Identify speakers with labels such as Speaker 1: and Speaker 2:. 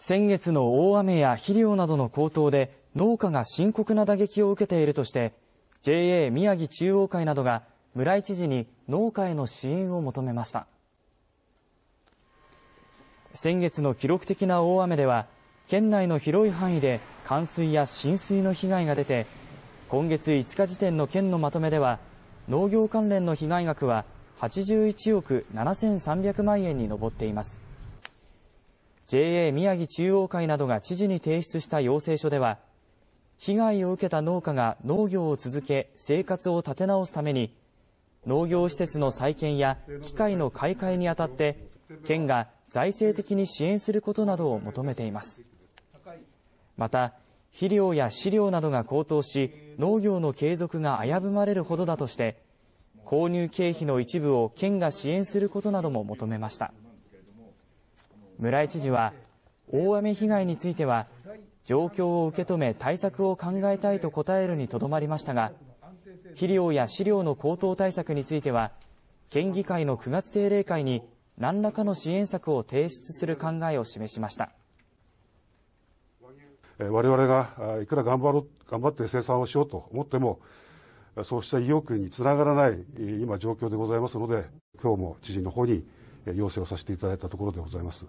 Speaker 1: 先月の大雨や肥料などの高騰で農家が深刻な打撃を受けているとして JA 宮城中央会などが村井知事に農家への支援を求めました先月の記録的な大雨では県内の広い範囲で冠水や浸水の被害が出て今月5日時点の県のまとめでは農業関連の被害額は81億7300万円に上っています JA 宮城中央会などが知事に提出した要請書では、被害を受けた農家が農業を続け生活を立て直すために、農業施設の再建や機械の買い替えにあたって、県が財政的に支援することなどを求めています。また、肥料や飼料などが高騰し、農業の継続が危ぶまれるほどだとして、購入経費の一部を県が支援することなども求めました。村井知事は、大雨被害については、状況を受け止め対策を考えたいと答えるにとどまりましたが、肥料や飼料の高騰対策については、県議会の9月定例会に何らかの支援策を提出する考えを示しました。
Speaker 2: 我々がいくら頑張ろ頑張って生産をしようと思っても、そうした意欲につながらない今状況でございますので、今日も知事の方に要請をさせていただいたところでございます。